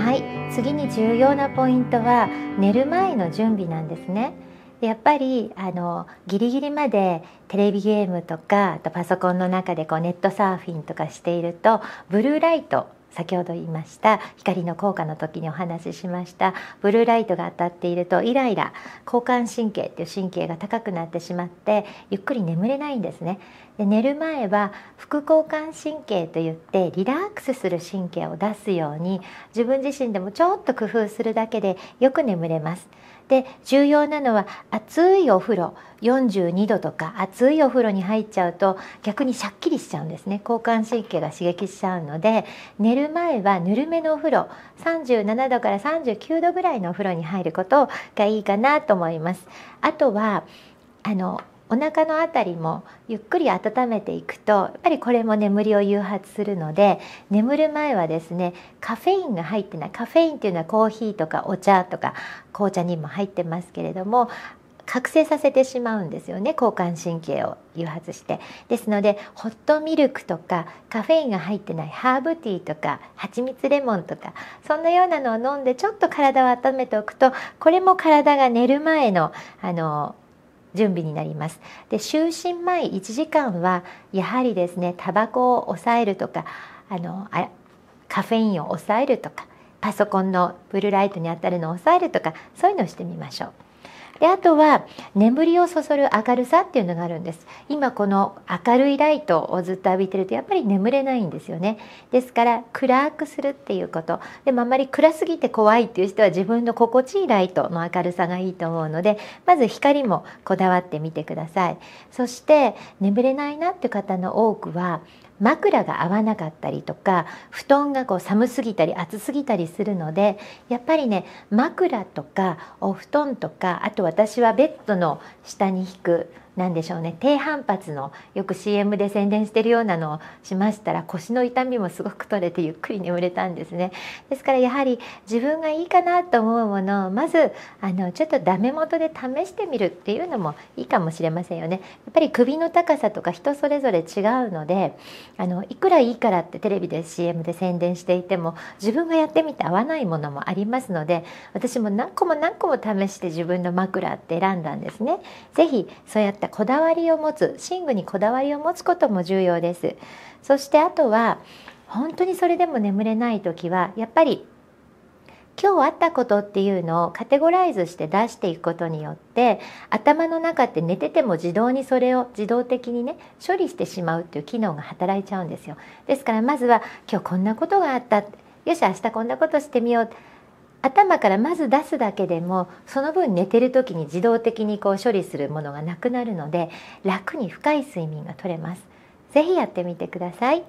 はい次に重要なポイントは寝る前の準備なんですねやっぱりあのギリギリまでテレビゲームとかあとパソコンの中でこうネットサーフィンとかしているとブルーライト先ほど言いました光の効果の時にお話ししましたブルーライトが当たっているとイライラ交感神経っていう神経が高くなってしまってゆっくり眠れないんですね。で寝る前は副交感神経といってリラックスする神経を出すように自分自身でもちょっと工夫するだけでよく眠れます。で重要なのは熱いお風呂42度とか熱いお風呂に入っちゃうと逆にシャッキリしちゃうんですね交感神経が刺激しちゃうので寝る前はぬるめのお風呂37度から39度ぐらいのお風呂に入ることがいいかなと思います。あとはあのお腹の辺りもゆっくり温めていくとやっぱりこれも眠りを誘発するので眠る前はですねカフェインが入ってないカフェインっていうのはコーヒーとかお茶とか紅茶にも入ってますけれども覚醒させてしまうんですよね交感神経を誘発してですのでホットミルクとかカフェインが入ってないハーブティーとか蜂蜜レモンとかそんなようなのを飲んでちょっと体を温めておくとこれも体が寝る前のあの準備になりますで就寝前1時間はやはりですねタバコを抑えるとかあのカフェインを抑えるとかパソコンのブルーライトに当たるのを抑えるとかそういうのをしてみましょう。であとは眠りをそそる明るさっていうのがあるんです今この明るいライトをずっと浴びてるとやっぱり眠れないんですよねですから暗くするっていうことでもあんまり暗すぎて怖いっていう人は自分の心地いいライトの明るさがいいと思うのでまず光もこだわってみてくださいそして眠れないなっていう方の多くは枕が合わなかったりとか布団がこう寒すぎたり暑すぎたりするのでやっぱりね枕とかお布団とかあと私はベッドの下に引く何でしょうね低反発のよく CM で宣伝してるようなのをしましたら腰の痛みもすごく取れてゆっくり眠れたんですね。ですからやはり自分がいいかなと思うものをまずあのちょっとダメ元で試してみるっていうのもいいかもしれませんよね。やっぱり首の高さとか人それぞれ違うのであのいくらいいからってテレビで CM で宣伝していても自分がやってみて合わないものもありますので私も何個も何個も試して自分の枕って選んだんですね。ぜひそうやったこだわりを持つ寝具にこだわりを持つことも重要ですそしてあとは本当にそれでも眠れない時はやっぱり今日あったことっていうのをカテゴライズして出していくことによって頭の中って寝てても自動にそれを自動的にね処理してしまうっていう機能が働いちゃうんですよですからまずは今日こんなことがあったよし明日こんなことしてみよう頭からまず出すだけでもその分寝てる時に自動的にこう処理するものがなくなるので楽に深い睡眠がとれます。ぜひやってみてください。